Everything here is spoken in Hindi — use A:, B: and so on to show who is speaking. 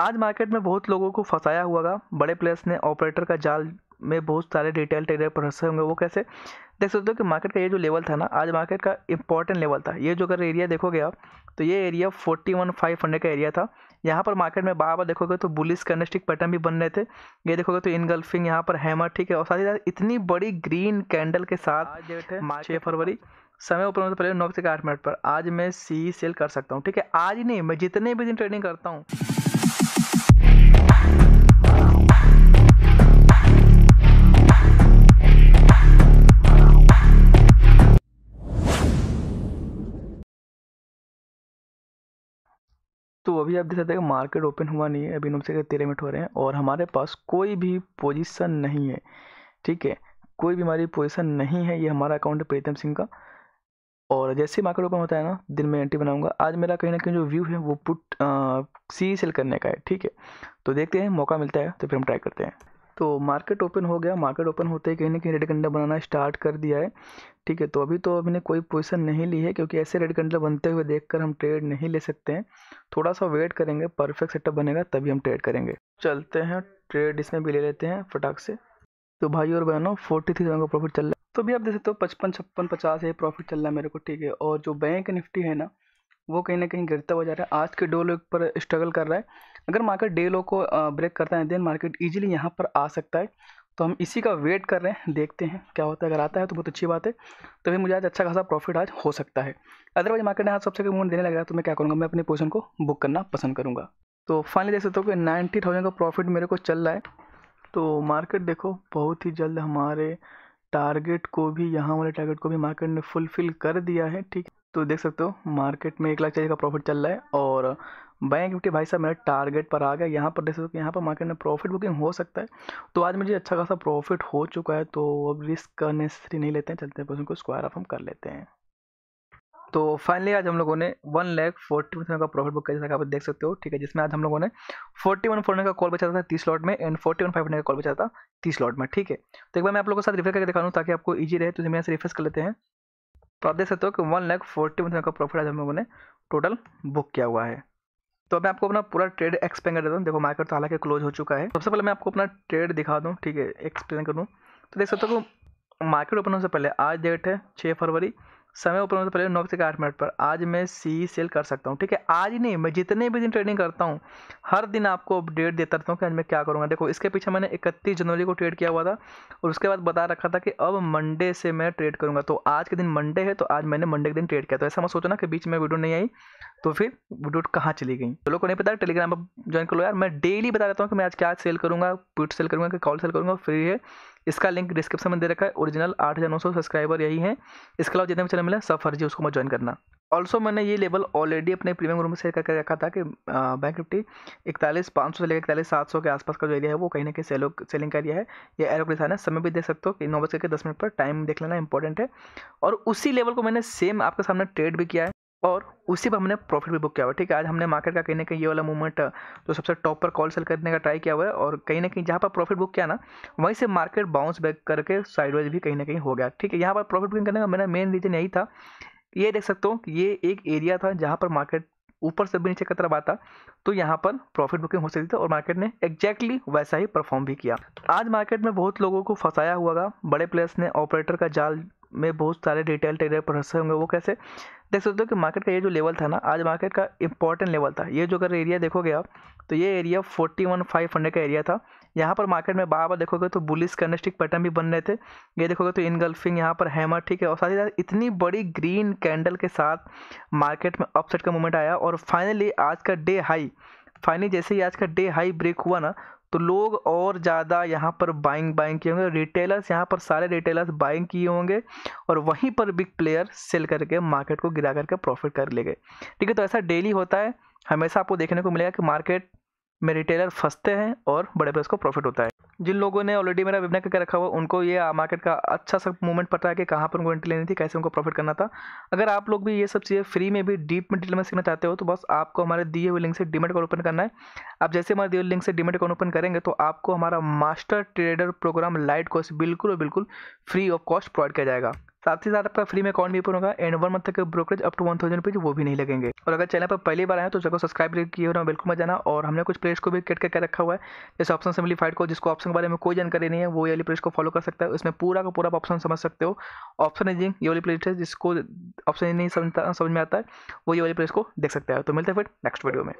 A: आज मार्केट में बहुत लोगों को फंसाया हुआ था बड़े प्लेयर्स ने ऑपरेटर का जाल में बहुत सारे रिटेल ट्रेडर हंसे होंगे वो कैसे देख सकते हो कि मार्केट का ये जो लेवल था ना आज मार्केट का इंपॉर्टेंट लेवल था ये जो अगर एरिया देखोगे आप तो ये area forty one five hundred का एरिया था यहाँ पर मार्केट में बार बार देखोगे तो बुलिस कैंडस्टिक पैटर्न भी बन रहे थे ये देखोगे तो इनगल्फिंग यहाँ पर हैमर ठीक है और साथ ही साथ इतनी बड़ी ग्रीन कैंडल के साथ डेट है छः फरवरी समय ऊपर से पहले नौ से आठ मिनट पर आज मैं सी सेल कर सकता हूँ ठीक है आज ही नहीं मैं जितने भी दिन ट्रेडिंग करता हूँ तो अभी आप देख सकते हैं मार्केट ओपन हुआ नहीं है अभी नौ से तेरह मिनट हो रहे हैं और हमारे पास कोई भी पोजीशन नहीं है ठीक है कोई भी हमारी पोजीशन नहीं है ये हमारा अकाउंट है प्रीतम सिंह का और जैसे ही मार्केट ओपन होता है ना दिन में एंट्री बनाऊंगा आज मेरा कहीं ना कहीं जो व्यू है वो पुट सी सेल करने का है ठीक है तो देखते हैं मौका मिलता है तो फिर हम ट्राई करते हैं तो मार्केट ओपन हो गया मार्केट ओपन होते ही कहीं ना कहीं रेड कैंडल बनाना स्टार्ट कर दिया है ठीक है तो अभी तो हमने कोई पोजीशन नहीं ली है क्योंकि ऐसे रेड कैंडल बनते हुए देखकर हम ट्रेड नहीं ले सकते हैं थोड़ा सा वेट करेंगे परफेक्ट सेटअप बनेगा तभी हम ट्रेड करेंगे चलते हैं ट्रेड इसमें भी ले लेते हैं फटाक से तो भाई और बहनों फोर्टी थ्री का प्रॉफिट चल रहा है तो भी आप देख सकते हो पचपन छप्पन पचास ये प्रॉफिट चल रहा है मेरे को ठीक है और जो बैंक निफ्टी है ना वो कहीं ना कहीं गिरता हुआ जा रहा है आज के डो लोग पर स्ट्रगल कर रहा है अगर मार्केट डे लो को ब्रेक करता है देन मार्केट ईजिली यहाँ पर आ सकता है तो हम इसी का वेट कर रहे हैं देखते हैं क्या होता है अगर आता है तो बहुत अच्छी बात है तो फिर मुझे आज अच्छा खासा प्रॉफिट आज हो सकता है अदरवाइज मार्केट ने आज सबसे मूवमेंट देने लगा तो मैं क्या करूँगा मैं अपने पोजिशन को बुक करना पसंद करूँगा तो फाइनली देख सकते हो कि नाइन्टी थाउजेंड का प्रॉफिट मेरे को चल रहा है तो मार्केट देखो बहुत ही जल्द हमारे टारगेट को भी यहाँ वाले टारगेट को भी मार्केट ने फुलफिल कर दिया है ठीक तो देख सकते हो मार्केट में एक लाख चाहिए का प्रॉफिट चल रहा है और बैंक के भाई साहब मेरा टारगेट पर आ गया यहाँ पर देख सकते हो यहाँ पर मार्केट में प्रॉफिट बुकिंग हो सकता है तो आज मुझे अच्छा खासा प्रॉफिट हो चुका है तो अब रिस्क नेसेसरी नहीं लेते हैं चलते हैं पोजिशन को स्क्वायर ऑफ हम कर लेते हैं तो फाइनली आज हम लोगों ने वन लैख फोर्टी वन का प्रॉफिट बुक किया आप देख सकते हो ठीक है जिसमें आज हम लोगों ने फोर्टी वन फोर का कॉल बचा था तीस लॉट में एंड फोर्टी वन फाइव का कॉल बचा था तीस लॉट में ठीक है तो एक बार मैं आप लोगों के साथ रिफर करके दिखा दूँ ताकि आपको ईजी रहे तो यहाँ से रिफ्रेश कर लेते हैं तो आप देख सकते हो कि वन लैख फोर्टी वन का प्रॉफिट आज हम लोगों ने टोटल बुक किया हुआ है तो मैं आपको अपना पूरा ट्रेड एक्सप्लेन कर देता हूँ देखो मार्केट तो हालांकि क्लोज हो चुका है सबसे पहले मैं आपको अपना ट्रेड दिखा दूँ ठीक है एक्सप्लेन करूँ तो देख सकते हो मार्केट ओपन होने से पहले आज डेट है छः फरवरी समय ओपन होने से पहले नौ से आठ मिनट पर आज मैं सी सेल कर सकता हूँ ठीक है आज ही नहीं मैं जितने भी दिन ट्रेडिंग करता हूँ हर दिन आपको अपडेट देता रहता हूँ कि आज मैं क्या करूँगा देखो इसके पीछे मैंने इकतीस जनवरी को ट्रेड किया हुआ था और उसके बाद बता रखा था कि अब मंडे से मैं ट्रेड करूँगा तो आज के दिन मंडे है तो आज मैंने मंडे के दिन ट्रेड किया तो ऐसा मैं सोचना कि बीच में वीडियो नहीं आई तो फिर वीडियो कहाँ चली गई तो लोग को नहीं पता टेलीग्राम पर ज्वाइन कर लो यार मैं डेली बता देता हूँ कि मैं आज क्या सेल करूँगा ट्वीट सेल करूँगा कि कॉल सेल करूँगा फ्री है इसका लिंक डिस्क्रिप्शन में दे रखा है ओरिजिनल आठ हज़ार नौ सौ सब्सक्राइबर यही है इसके अलावा जितने भी चैनल मिले सब फर्जी उसको मैं ज्वाइन करना ऑल्सो मैंने ये लेवल ऑलरेडी अपने प्रीमियम रूम में सेल करके रखा था कि बैंक निफ्टी इकतालीस पाँच सौ से लेकर इकतालीस सात सौ के आसपास का जो एरिया है वो कहीं ना कहीं सेलो सेलिंग का एरिया है या एरो के निशान है समय भी देख सकते हो कि नौ बजकर के दस मिनट पर टाइम देख लेना इंपॉर्टेंट है और उसी लेवल को मैंने सेम आपके सामने ट्रेड भी किया है और उसी पर हमने प्रॉफिट भी बुक किया हुआ ठीक है आज हमने मार्केट का कहीं ना कहीं ये वाला मूवमेंट जो सबसे टॉप पर कॉल सेल करने का ट्राई किया हुआ है और कहीं ना कहीं जहाँ पर प्रॉफिट बुक किया ना वहीं से मार्केट बाउंस बैक करके साइडवाइज भी कहीं ना कहीं हो गया ठीक है यहाँ पर प्रॉफिट बुकिंग करने का मेरा मेन रीज़न यही था ये देख सकते हो कि ये एक एरिया था जहाँ पर मार्केट ऊपर से भी नीचे की तरफ आता तो यहाँ पर प्रॉफिट बुकिंग हो सकती थी और मार्केट ने एग्जैक्टली वैसा ही परफॉर्म भी किया आज मार्केट में बहुत लोगों को फंसाया हुआ बड़े प्लेयर्स ने ऑपरेटर का जाल में बहुत सारे रिटेल ट्रेडर पर होंगे वो कैसे देख सकते हो कि मार्केट का ये जो लेवल था ना आज मार्केट का इंपॉर्टेंट लेवल था ये जो अगर एरिया देखोगे आप तो ये area forty one five hundred का एरिया था यहाँ पर मार्केट में बार बार देखोगे तो बुलिस कैंडलस्टिक पैटर्न भी बन रहे थे ये देखोगे तो इनगल्फिंग यहाँ पर हैमर ठीक है और साथ ही साथ इतनी बड़ी ग्रीन कैंडल के साथ मार्केट में अपसेट का मूवमेंट आया और फाइनली आज का डे हाई फाइनली जैसे ही आज का डे हाई ब्रेक हुआ ना तो लोग और ज़्यादा यहाँ पर बाइंग बाइंग किए होंगे रिटेलर्स यहाँ पर सारे रिटेलर्स बाइंग किए होंगे और वहीं पर बिग प्लेयर सेल करके मार्केट को गिरा करके प्रॉफिट कर ले गए ठीक है तो ऐसा डेली होता है हमेशा आपको देखने को मिलेगा कि मार्केट में रिटेलर फंसते हैं और बड़े बड़े उसको प्रॉफिट होता है जिन लोगों ने ऑलरेडी मेरा वेबिनार करके रखा हुआ उनको ये मार्केट का अच्छा सा मूवमेंट पता है कि कहाँ पर उनको एंट्री लेनी थी कैसे उनको प्रॉफिट करना था अगर आप लोग भी ये सब चीज़ें फ्री में भी डीप में डिटेल में सीखना चाहते हो तो बस आपको हमारे दिए हुए लिंक से डिमेट अकाउंट ओपन करना है आप जैसे हमारे दिए हुए लिंक से डिमेट अकाउंट ओपन करेंगे तो आपको हमारा master trader program light course बिल्कुल बिल्कुल फ्री ऑफ कॉस्ट प्रोवाइड किया जाएगा साथ ही साथ आपका फ्री में अकाउंट भी ओपन होगा एंड वन मंथ तक brokerage up to one thousand rupees वो भी नहीं लगेंगे और अगर चैनल पर पहली बार आए तो जगह सब्सक्राइब किए होना बिल्कुल मत जाना और हमने कुछ प्लेस को भी कट करके रखा हुआ है जैसे ऑप्शन सिम्प्लीफाइड को जिसको ऑप्शन के बारे में कोई जानकारी नहीं है वो ये वाली प्लेस को फॉलो कर सकता है उसमें पूरा का पूरा ऑप्शन समझ सकते हो ऑप्शन एजिंग ये वाली प्लेस है जिसको ऑप्शन नहीं समझ समझ में आता है वो ये वाली प्लेस को देख सकता है तो मिलते हैं फिर नेक्स्ट वीडियो में